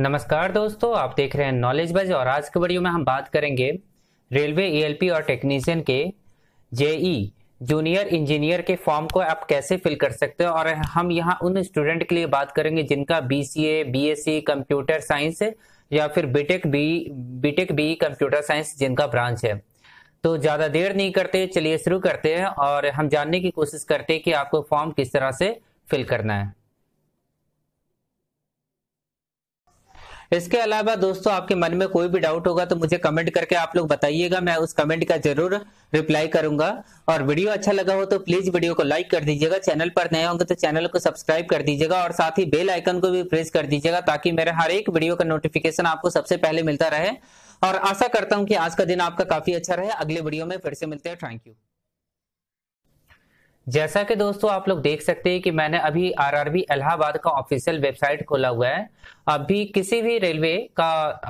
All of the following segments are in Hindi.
नमस्कार दोस्तों आप देख रहे हैं नॉलेज बज और आज के वीडियो में हम बात करेंगे रेलवे ईएलपी और टेक्नीशियन के जेई जूनियर इंजीनियर के फॉर्म को आप कैसे फिल कर सकते हो और हम यहाँ उन स्टूडेंट के लिए बात करेंगे जिनका बीसीए बीएससी कंप्यूटर साइंस या फिर BTech B BTech B computer science जिनका ब्रांच है तो ज़्यादा देर नहीं करते चलिए शुरू करते हैं और हम जानने की कोशिश करते हैं कि आपको फॉर्म किस तरह से फिल करना है इसके अलावा दोस्तों आपके मन में कोई भी डाउट होगा तो मुझे कमेंट करके आप लोग बताइएगा मैं उस कमेंट का जरूर रिप्लाई करूंगा और वीडियो अच्छा लगा हो तो प्लीज वीडियो को लाइक कर दीजिएगा चैनल पर नए होंगे तो चैनल को सब्सक्राइब कर दीजिएगा और साथ ही बेल आइकन को भी प्रेस कर दीजिएगा ताकि मेरे हर एक वीडियो का नोटिफिकेशन आपको सबसे पहले मिलता रहे और आशा करता हूं कि आज का दिन आपका काफी अच्छा रहे अगले वीडियो में फिर से मिलते हैं थैंक यू जैसा कि दोस्तों आप लोग देख सकते हैं कि मैंने अभी आरआरबी इलाहाबाद का ऑफिशियल वेबसाइट खोला हुआ है अभी किसी भी रेलवे का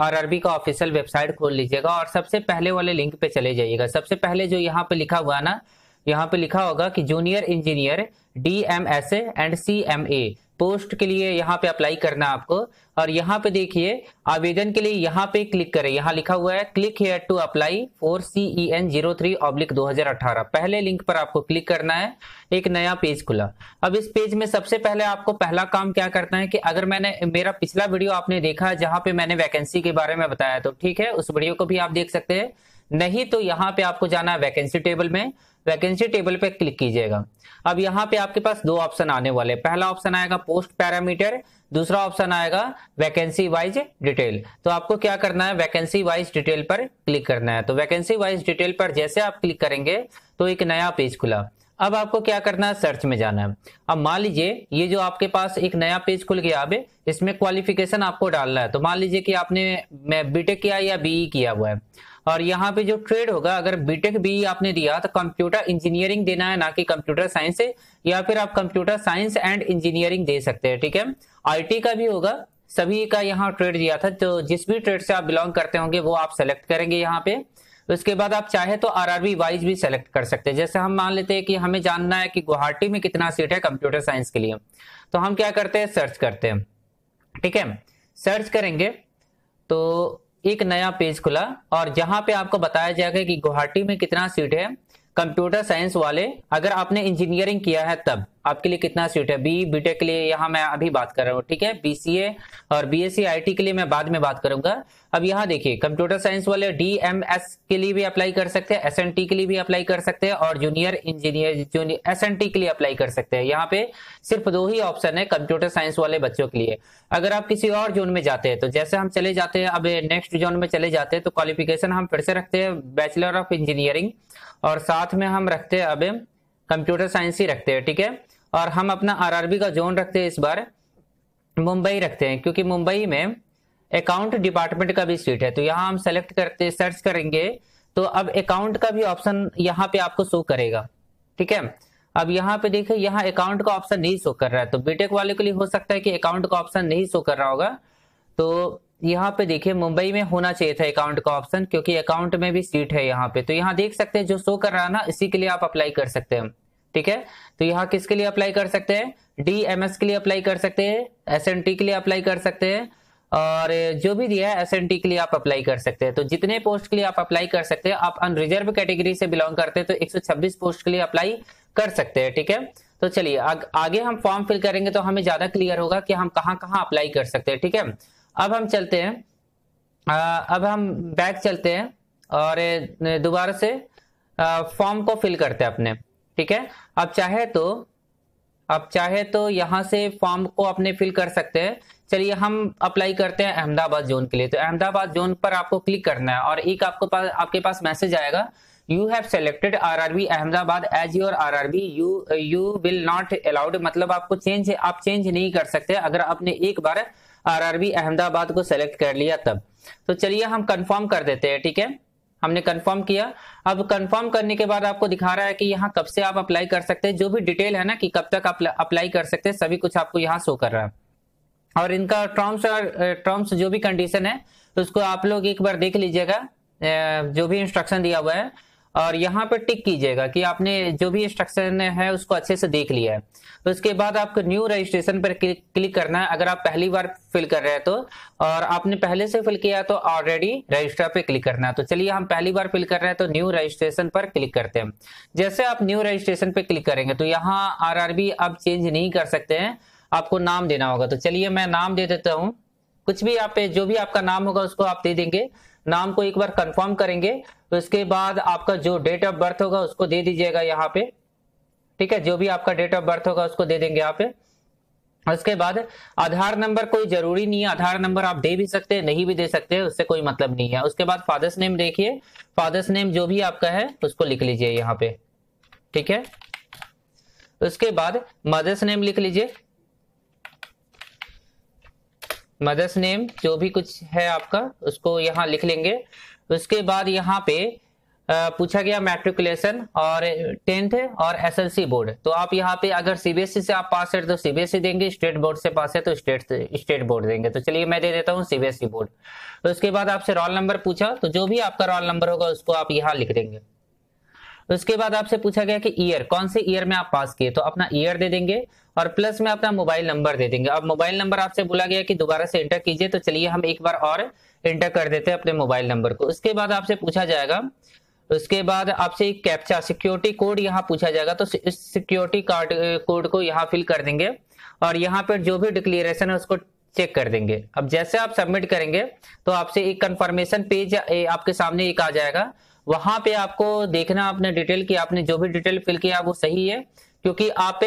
आरआरबी का ऑफिशियल वेबसाइट खोल लीजिएगा और सबसे पहले वाले लिंक पे चले जाइएगा सबसे पहले जो यहाँ पे लिखा हुआ ना यहाँ पे लिखा होगा कि junior engineer D M S and C M A post के लिए यहाँ पे अप्लाई करना है आपको और यहाँ पे देखिए आवेदन के लिए यहाँ पे क्लिक करें यहाँ लिखा हुआ है click here to apply four C E N zero three oblique दो पहले लिंक पर आपको क्लिक करना है एक नया पेज खुला अब इस पेज में सबसे पहले आपको पहला काम क्या करना है कि अगर मैंने मेरा पिछला वीडियो आपने देखा जहां पे मैंने वैकेंसी के बारे में बताया तो ठीक है उस वीडियो को भी आप देख सकते हैं नहीं तो यहाँ पे आपको जाना है वैकेंसी टेबल में वैकेंसी टेबल पे क्लिक कीजिएगा अब यहाँ पे आपके पास दो ऑप्शन आने वाले पहला ऑप्शन आएगा पोस्ट पैरामीटर दूसरा ऑप्शन आएगा वैकेंसी वाइज डिटेल तो आपको क्या करना है वैकेंसी वाइज डिटेल पर क्लिक करना है तो वैकेंसी वाइज डिटेल पर जैसे आप क्लिक करेंगे तो एक नया पेज खुला अब आपको क्या करना है सर्च में जाना है अब मान लीजिए ये जो आपके पास एक नया पेज खुल गया अब इसमें क्वालिफिकेशन आपको डालना है तो मान लीजिए कि आपने बीटेक किया या बीई e किया हुआ है और यहाँ पे जो ट्रेड होगा अगर बीटेक भी आपने दिया तो कंप्यूटर इंजीनियरिंग देना है ना कि कंप्यूटर साइंस या फिर आप कंप्यूटर साइंस एंड इंजीनियरिंग दे सकते हैं ठीक है आईटी का भी होगा सभी का यहाँ ट्रेड दिया था तो जिस भी ट्रेड से आप बिलोंग करते होंगे वो आप सेलेक्ट करेंगे यहाँ पे उसके बाद आप चाहे तो आरआरबी वाइज भी सेलेक्ट कर सकते हैं जैसे हम मान लेते हैं कि हमें जानना है कि गुवाहाटी में कितना सीट है कंप्यूटर साइंस के लिए तो हम क्या करते हैं सर्च करते हैं ठीक है सर्च करेंगे तो एक नया पेज खुला और जहां पे आपको बताया जाएगा कि गुवाहाटी में कितना सीट है कंप्यूटर साइंस वाले अगर आपने इंजीनियरिंग किया है तब आपके लिए कितना सीट है बी बीटेक के लिए यहाँ मैं अभी बात कर रहा हूँ ठीक है बीसीए और बीएससी आईटी के लिए मैं बाद में बात करूंगा अब यहाँ देखिए कंप्यूटर साइंस वाले डीएमएस के लिए भी अप्लाई कर सकते हैं एसएनटी के लिए भी अप्लाई कर सकते हैं और जूनियर इंजीनियर जूनियर एसएनटी के लिए अप्लाई कर सकते हैं यहाँ पे सिर्फ दो ही ऑप्शन है कंप्यूटर साइंस वाले बच्चों के लिए अगर आप किसी और जोन में जाते हैं तो जैसे हम चले जाते हैं अब नेक्स्ट जोन में चले जाते हैं तो क्वालिफिकेशन हम फिर से रखते हैं बैचलर ऑफ इंजीनियरिंग और साथ में हम रखते हैं अब कंप्यूटर साइंस ही रखते हैं ठीक है थीके? और हम अपना आरआरबी का जोन रखते हैं इस बार मुंबई रखते हैं क्योंकि मुंबई में अकाउंट डिपार्टमेंट का भी सीट है तो यहाँ हम सेलेक्ट करते सर्च करेंगे तो अब अकाउंट का भी ऑप्शन यहाँ पे आपको शो करेगा ठीक है अब यहाँ पे देखिए यहाँ अकाउंट का ऑप्शन नहीं शो कर रहा है तो बीटेक वाले के लिए हो सकता है कि अकाउंट का ऑप्शन नहीं शो कर रहा होगा तो यहाँ पे देखिए मुंबई में होना चाहिए था अकाउंट का ऑप्शन क्योंकि अकाउंट में भी सीट है यहाँ पे तो यहाँ देख सकते हैं जो शो कर रहा है ना इसी के लिए आप अप्लाई कर सकते हैं ठीक है तो यहाँ किसके लिए अप्लाई कर सकते हैं डी एम एस के लिए अप्लाई कर सकते हैं एस एन टी के लिए अप्लाई कर सकते हैं और जो भी दिया है एस एन टी के लिए आप अप्लाई कर सकते हैं तो जितने पोस्ट के लिए आप अप्लाई कर सकते हैं आप अनरिजर्व कैटेगरी से बिलोंग करते हैं तो 126 पोस्ट के लिए अप्लाई कर सकते हैं ठीक है तो चलिए आग, आगे हम फॉर्म फिल करेंगे तो हमें ज्यादा क्लियर होगा कि हम कहाँ कहाँ अप्लाई कर सकते हैं ठीक है अब हम चलते हैं आ, अब हम बैक चलते हैं और दोबारा से फॉर्म को फिल करते हैं अपने ठीक है आप चाहे तो आप चाहे तो यहाँ से फॉर्म को अपने फिल कर सकते हैं चलिए हम अप्लाई करते हैं अहमदाबाद जोन के लिए तो अहमदाबाद जोन पर आपको क्लिक करना है और एक आपको पास आपके पास मैसेज आएगा you have selected R R B Ahmedabad as your R R B you you will not allowed मतलब आपको चेंज आप चेंज नहीं कर सकते अगर आपने एक बार आर आर बी अहमदाबाद को सेलेक्ट कर लिया तब तो चलिए हम कंफर्म कर देते हैं ठीक है हमने कंफर्म किया अब कंफर्म करने के बाद आपको दिखा रहा है कि यहाँ कब से आप अप्लाई कर सकते हैं जो भी डिटेल है ना कि कब तक आप अप्लाई कर सकते हैं सभी कुछ आपको यहाँ शो कर रहा है और इनका टर्म्स और टर्म्स जो भी कंडीशन है उसको आप लोग एक बार देख लीजिएगा जो भी इंस्ट्रक्शन दिया हुआ है और यहाँ पे टिक कीजिएगा कि आपने जो भी इंस्ट्रक्शन है उसको अच्छे से देख लिया है तो उसके बाद आपको न्यू रजिस्ट्रेशन पर क्लिक करना है अगर आप पहली बार फिल कर रहे हैं तो और आपने पहले से फिल किया तो ऑलरेडी रजिस्टर पे क्लिक करना है तो चलिए हम पहली बार फिल कर रहे हैं तो न्यू रजिस्ट्रेशन पर क्लिक करते हैं जैसे आप न्यू रजिस्ट्रेशन पर क्लिक करेंगे तो यहाँ बी आप चेंज नहीं कर सकते हैं आपको नाम देना होगा तो चलिए मैं नाम दे देता हूँ कुछ भी आप जो भी आपका नाम होगा उसको आप दे देंगे नाम को एक बार कंफर्म करेंगे उसके तो बाद आपका जो डेट ऑफ बर्थ होगा उसको दे दीजिएगा यहाँ पे ठीक है जो भी आपका डेट ऑफ बर्थ होगा उसको दे देंगे यहाँ पे उसके बाद आधार नंबर कोई जरूरी नहीं है आधार नंबर आप दे भी सकते हैं नहीं भी दे सकते हैं उससे कोई मतलब नहीं है उसके बाद फादर्स नेम देखिए फादर्स नेम जो भी आपका है उसको लिख लीजिए यहाँ पे ठीक है उसके बाद मदर्स नेम लिख लीजिए मदर्स नेम जो भी कुछ है आपका उसको यहाँ लिख लेंगे उसके बाद यहाँ पे पूछा गया मैट्रिकुलेशन और टेंथ और एसएलसी बोर्ड तो आप यहाँ पे अगर सीबीएसई e से आप पास है तो सीबीएसई e देंगे स्टेट बोर्ड से पास है तो स्टेट स्टेट बोर्ड देंगे तो चलिए मैं दे देता हूँ सीबीएसई बोर्ड e उसके बाद आपसे रोल नंबर पूछा तो जो भी आपका रोल नंबर होगा उसको आप यहाँ लिख देंगे उसके बाद आपसे पूछा गया कि ईयर कौन से ईयर में आप पास किए तो अपना ईयर दे देंगे और प्लस में अपना मोबाइल नंबर दे देंगे अब मोबाइल नंबर आपसे बोला गया कि दोबारा से एंटर कीजिए तो चलिए हम एक बार और एंटर कर देते हैं अपने मोबाइल नंबर को उसके बाद आपसे पूछा जाएगा उसके बाद आपसे एक कैप्चा सिक्योरिटी कोड यहाँ पूछा जाएगा तो इस सिक्योरिटी कार्ड कोड को यहाँ फिल कर देंगे और यहाँ पर जो भी डिक्लेरेशन है उसको चेक कर देंगे अब जैसे आप सबमिट करेंगे तो आपसे एक कंफर्मेशन पेज आपके सामने एक आ जाएगा वहां पे आपको देखना अपने डिटेल की आपने जो भी डिटेल फिल किया वो सही है क्योंकि आप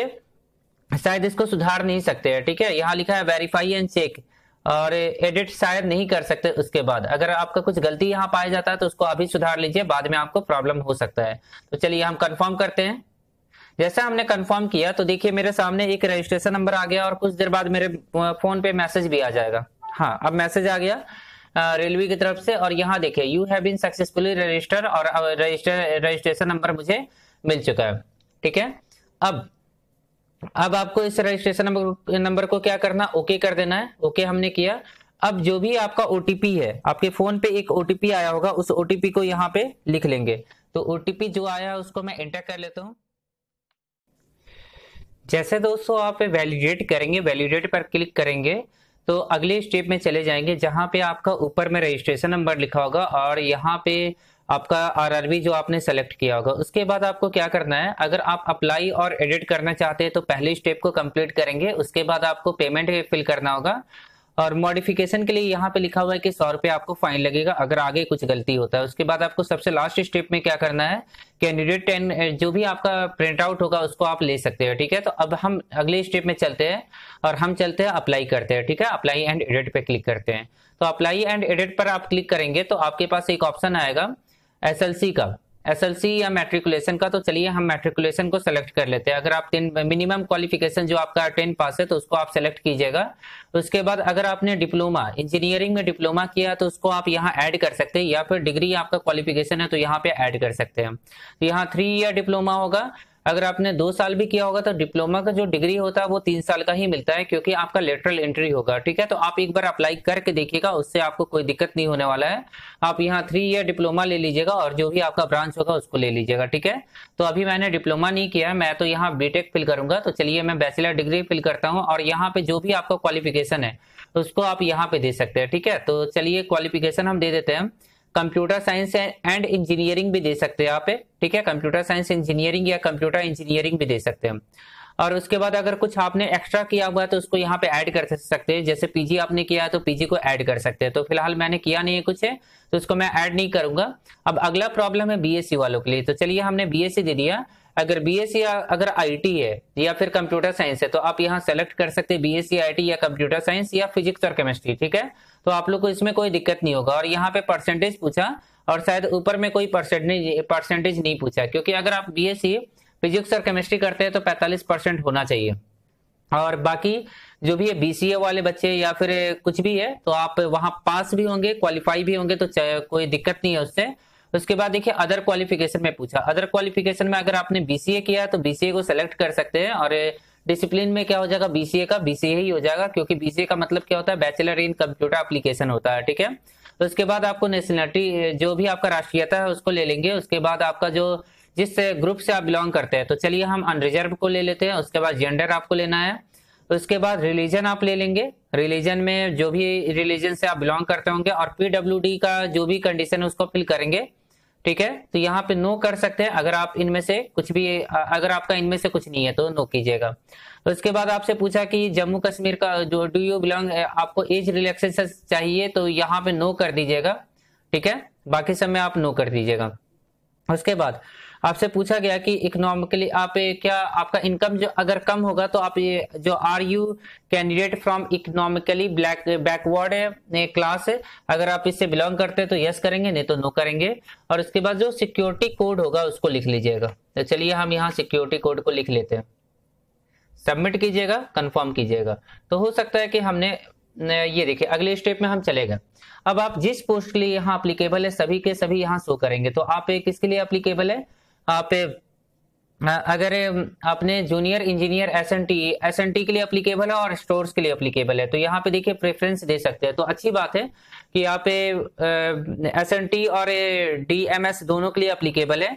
शायद इसको सुधार नहीं सकते हैं ठीक है यहाँ लिखा है वेरीफाई एंड चेक और एडिट शायद नहीं कर सकते उसके बाद अगर आपका कुछ गलती यहाँ पाया जाता है तो उसको अभी सुधार लीजिए बाद में आपको प्रॉब्लम हो सकता है तो चलिए हम कंफर्म करते हैं जैसा हमने कंफर्म किया तो देखिए मेरे सामने एक रजिस्ट्रेशन नंबर आ गया और कुछ देर बाद मेरे फोन पे मैसेज भी आ जाएगा हाँ अब मैसेज आ गया रेलवे की तरफ से और यहाँ देखिए you have been successfully register और रजिस्टर रजिस्ट्रेशन नंबर मुझे मिल चुका है ठीक है अब अब आपको इस रजिस्ट्रेशन नंबर नंबर को क्या करना ओके कर देना है ओके हमने किया अब जो भी आपका ओटीपी है आपके फोन पे एक ओटीपी आया होगा उस ओटीपी को यहाँ पे लिख लेंगे तो ओटीपी जो आया है उसको मैं एंटर कर लेता हूँ जैसे दोस्तों आप वैलिडेट करेंगे वैलिडेट पर क्लिक करेंगे तो अगले स्टेप में चले जाएंगे जहां पे आपका ऊपर में रजिस्ट्रेशन नंबर लिखा होगा और यहाँ पे आपका आरआरबी जो आपने सेलेक्ट किया होगा उसके बाद आपको क्या करना है अगर आप अप्लाई और एडिट करना चाहते हैं तो पहले स्टेप को कंप्लीट करेंगे उसके बाद आपको पेमेंट फिल करना होगा और मॉडिफिकेशन के लिए यहाँ पे लिखा हुआ है कि सौ रुपये आपको फाइन लगेगा अगर आगे कुछ गलती होता है उसके बाद आपको सबसे लास्ट स्टेप में क्या करना है कैंडिडेट टेन जो भी आपका प्रिंट आउट होगा उसको आप ले सकते हो ठीक है तो अब हम अगले स्टेप में चलते हैं और हम चलते हैं अप्लाई करते हैं ठीक है अप्लाई एंड एडिट पे क्लिक करते हैं तो अप्लाई एंड एडिट पर आप क्लिक करेंगे तो आपके पास एक ऑप्शन आएगा एसएलसी का एसएलसी या मेट्रिकुलेशन का तो चलिए हम मेट्रिकुलेशन को सेलेक्ट कर लेते हैं अगर आप टेन मिनिमम क्वालिफिकेशन जो आपका टेन पास है तो उसको आप सेलेक्ट कीजिएगा उसके बाद अगर आपने डिप्लोमा इंजीनियरिंग में डिप्लोमा किया तो उसको आप यहाँ ऐड कर सकते हैं या फिर डिग्री आपका क्वालिफिकेशन है तो यहाँ पे ऐड कर सकते हैं तो यहाँ थ्री ईयर डिप्लोमा होगा अगर आपने दो साल भी किया होगा तो डिप्लोमा का जो डिग्री होता है वो तीन साल का ही मिलता है क्योंकि आपका लेटरल एंट्री होगा ठीक है तो आप एक बार अप्लाई करके देखिएगा उससे आपको कोई दिक्कत नहीं होने वाला है आप यहाँ थ्री ईयर डिप्लोमा ले लीजिएगा और जो भी आपका ब्रांच होगा उसको ले लीजिएगा ठीक है तो अभी मैंने डिप्लोमा नहीं किया मैं तो यहाँ बीटेक फिल करूंगा तो चलिए मैं बैचलर डिग्री फिल करता हूँ और यहाँ पे जो भी आपका क्वालिफिकेशन है उसको आप यहाँ पे दे सकते हैं ठीक है तो चलिए क्वालिफिकेशन हम दे देते हैं कंप्यूटर साइंस एंड इंजीनियरिंग भी दे सकते हैं यहाँ पे ठीक है कंप्यूटर साइंस इंजीनियरिंग या कंप्यूटर इंजीनियरिंग भी दे सकते हैं और उसके बाद अगर कुछ आपने एक्स्ट्रा किया हुआ है तो उसको यहाँ पे ऐड कर सकते हैं जैसे पीजी आपने किया है तो पीजी को ऐड कर सकते हैं तो फिलहाल मैंने किया नहीं है कुछ है तो उसको मैं ऐड नहीं करूंगा अब अगला प्रॉब्लम है बीएससी वालों के लिए तो चलिए हमने बीएससी दे दिया अगर बीएससी अगर आईटी है या फिर कंप्यूटर साइंस है तो आप यहाँ सेलेक्ट कर सकते हैं बीएससी आईटी या कंप्यूटर साइंस या फिजिक्स और केमिस्ट्री ठीक है तो आप लोग को इसमें कोई दिक्कत नहीं होगा और यहाँ पे परसेंटेज पूछा और शायद ऊपर में कोई परसेंटेज परसेंटेज नहीं पूछा क्योंकि अगर आप बी एस फिजिक्स और केमिस्ट्री करते हैं तो पैंतालीस परसेंट होना चाहिए और बाकी जो भी है बीसीए वाले बच्चे या फिर कुछ भी है तो आप वहाँ पास भी होंगे क्वालिफाई भी होंगे तो कोई दिक्कत नहीं है उससे उसके बाद देखिए अदर क्वालिफिकेशन में पूछा अदर क्वालिफिकेशन में अगर आपने बीसीए किया तो बीसीए को सेलेक्ट कर सकते हैं और डिसिप्लिन में क्या हो जाएगा बीसीए का बीसीए ही हो जाएगा क्योंकि बीसीए का मतलब क्या होता है बैचलर इन कंप्यूटर एप्लीकेशन होता है ठीक है तो उसके बाद आपको नेशनलिटी जो भी आपका राष्ट्रीयता है उसको ले लेंगे उसके बाद आपका जो जिस ग्रुप से आप बिलोंग करते हैं तो चलिए हम अनरिजर्व को ले लेते हैं उसके बाद जेंडर आपको लेना है उसके बाद रिलीजन आप ले लेंगे रिलीजन में जो भी रिलीजन से आप बिलोंग करते होंगे और पीडब्ल्यू का जो भी कंडीशन है उसको फिल करेंगे ठीक है तो यहाँ पे नो कर सकते हैं अगर आप इनमें से कुछ भी अगर आपका इनमें से कुछ नहीं है तो नो कीजिएगा तो उसके बाद आपसे पूछा कि जम्मू कश्मीर का जो डू यू बिलोंग आपको एज रिलैक्सेशन चाहिए तो यहाँ पे नो कर दीजिएगा ठीक है बाकी सब में आप नो कर दीजिएगा उसके बाद आपसे पूछा गया कि इकोनॉमिकली आप क्या आपका इनकम जो अगर कम होगा तो आप ये जो are you candidate from economically black backward है क्लास है अगर आप इससे बिलोंग करते हैं तो यस करेंगे नहीं तो नो करेंगे और उसके बाद जो सिक्योरिटी कोड होगा उसको लिख लीजिएगा तो चलिए हम यहाँ सिक्योरिटी कोड को लिख लेते हैं सबमिट कीजिएगा कंफर्म कीजिएगा तो हो सकता है कि हमने ये देखिए अगले स्टेप में हम चलेगा अब आप जिस पोस्ट के लिए यहाँ अप्लीकेबल है सभी के सभी यहाँ शो करेंगे तो आप एक किसके लिए अप्लीकेबल है आप हाँ, अगर आपने junior engineer S N T S N T के लिए अप्लीकेबल है और स्टोर्स के लिए अप्लीकेबल है तो यहाँ पे देखिए प्रेफरेंस दे सकते हैं तो अच्छी बात है कि यहाँ पे एस एन टी और डी एम एस दोनों के लिए अप्लीकेबल है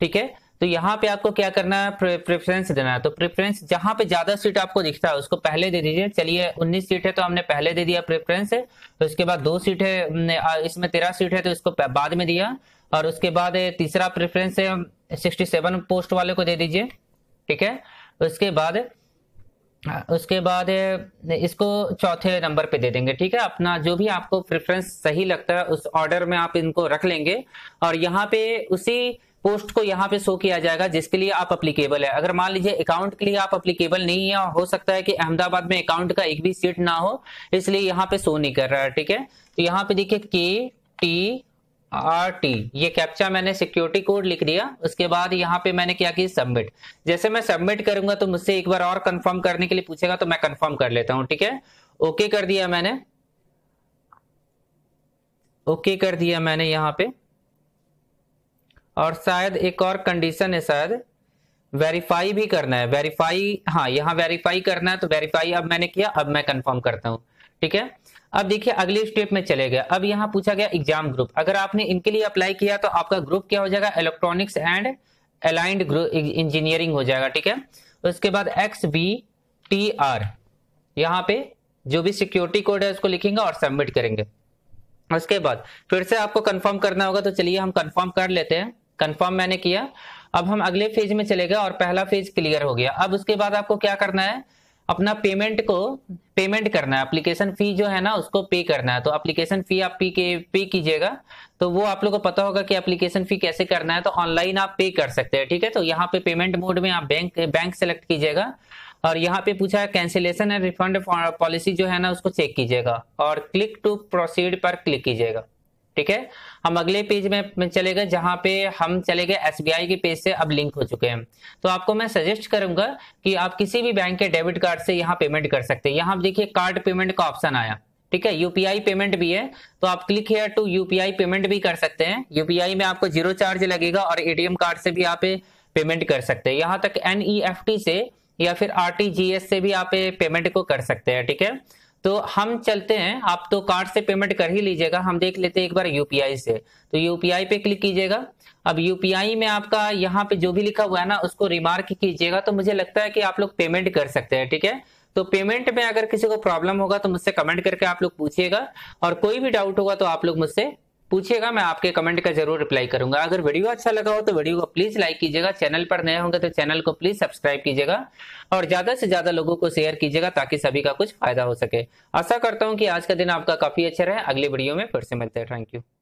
ठीक है तो यहाँ पे आपको क्या करना है प्रेफरेंस देना है तो प्रेफरेंस जहां पे ज्यादा सीट आपको दिखता है उसको पहले दे दीजिए चलिए 19 सीट है तो हमने पहले दे दिया प्रेफरेंस तो उसके बाद दो सीट है हम्म, इसमें तेरह सीट है तो इसको बाद में दिया और उसके बाद तीसरा प्रेफरेंस है सिक्सटी सेवन पोस्ट वाले को दे दीजिए ठीक है उसके बाद उसके बाद इसको चौथे नंबर पे दे देंगे ठीक है अपना जो भी आपको प्रेफरेंस सही लगता है उस ऑर्डर में आप इनको रख लेंगे और यहाँ पे उसी पोस्ट को यहाँ पे शो किया जाएगा जिसके लिए आप अप्लीकेबल है अगर मान लीजिए अकाउंट के लिए आप अप्लीकेबल नहीं है हो सकता है कि अहमदाबाद में अकाउंट का एक भी सीट ना हो इसलिए यहाँ पे शो नहीं कर रहा है ठीक है तो यहाँ पे देखिए के टी आर टी ये कैप्चा मैंने सिक्योरिटी कोड लिख दिया उसके बाद यहाँ पे मैंने क्या किया सबमिट जैसे मैं सबमिट करूंगा तो मुझसे एक बार और कंफर्म करने के लिए पूछेगा तो मैं कंफर्म कर लेता हूँ ठीक है ओके कर दिया मैंने ओके कर दिया मैंने यहाँ पे और शायद एक और कंडीशन है शायद वेरीफाई भी करना है वेरीफाई हाँ यहाँ वेरीफाई करना है तो वेरीफाई अब मैंने किया अब मैं कन्फर्म करता हूँ ठीक है अब देखिए अगले स्टेप में चले गए अब यहाँ पूछा गया एग्जाम ग्रुप अगर आपने इनके लिए अप्लाई किया तो आपका ग्रुप क्या हो जाएगा इलेक्ट्रॉनिक्स एंड अलाइंड इंजीनियरिंग हो जाएगा ठीक है उसके बाद एक्स बी टी आर यहाँ पे जो भी सिक्योरिटी कोड है उसको लिखेंगे और सबमिट करेंगे उसके बाद फिर से आपको कंफर्म करना होगा तो चलिए हम कंफर्म कर लेते हैं कंफर्म मैंने किया अब हम अगले फेज में चले गए और पहला फेज क्लियर हो गया अब उसके बाद आपको क्या करना है अपना पेमेंट को पेमेंट करना है एप्लीकेशन फी जो है ना उसको पे करना है तो एप्लीकेशन फी आप पी के पे कीजिएगा तो वो आप लोग को पता होगा कि एप्लीकेशन फी कैसे करना है तो ऑनलाइन आप पे कर सकते हैं ठीक है तो यहाँ पे पेमेंट मोड में आप बैंक बैंक सेलेक्ट कीजिएगा और यहाँ पे पूछा है कैंसिलेशन एंड रिफंड पॉलिसी जो है ना उसको चेक कीजिएगा और क्लिक टू प्रोसीड पर क्लिक कीजिएगा ठीक है हम अगले पेज में चले गए जहां पे हम चले गए एसबीआई के पेज से अब लिंक हो चुके हैं तो आपको मैं सजेस्ट करूंगा कि आप किसी भी बैंक के डेबिट कार्ड से यहाँ पेमेंट कर सकते हैं यहाँ देखिए कार्ड पेमेंट का ऑप्शन आया ठीक है यूपीआई पेमेंट भी है तो आप click here to UPI payment भी कर सकते हैं यूपीआई में आपको जीरो चार्ज लगेगा और एटीएम कार्ड से भी आप पेमेंट कर सकते हैं यहाँ तक एनईएफटी e से या फिर आरटीजीएस से भी आप पेमेंट को कर सकते हैं ठीक है तो हम चलते हैं आप तो कार्ड से पेमेंट कर ही लीजिएगा हम देख लेते हैं एक बार यूपीआई से तो यूपीआई पे क्लिक कीजिएगा अब यूपीआई में आपका यहाँ पे जो भी लिखा हुआ है ना उसको रिमार्क कीजिएगा तो मुझे लगता है कि आप लोग पेमेंट कर सकते हैं ठीक है तो पेमेंट में अगर किसी को प्रॉब्लम होगा तो मुझसे कमेंट करके आप लोग पूछिएगा और कोई भी डाउट होगा तो आप लोग मुझसे पूछिएगा मैं आपके कमेंट का जरूर रिप्लाई करूंगा अगर वीडियो अच्छा लगा हो तो वीडियो को प्लीज लाइक कीजिएगा चैनल पर नए होंगे तो चैनल को प्लीज सब्सक्राइब कीजिएगा और ज्यादा से ज्यादा लोगों को शेयर कीजिएगा ताकि सभी का कुछ फायदा हो सके आशा करता हूँ कि आज का दिन आपका काफी अच्छा रहे अगले वीडियो में फिर से मिलते हैं थैंक यू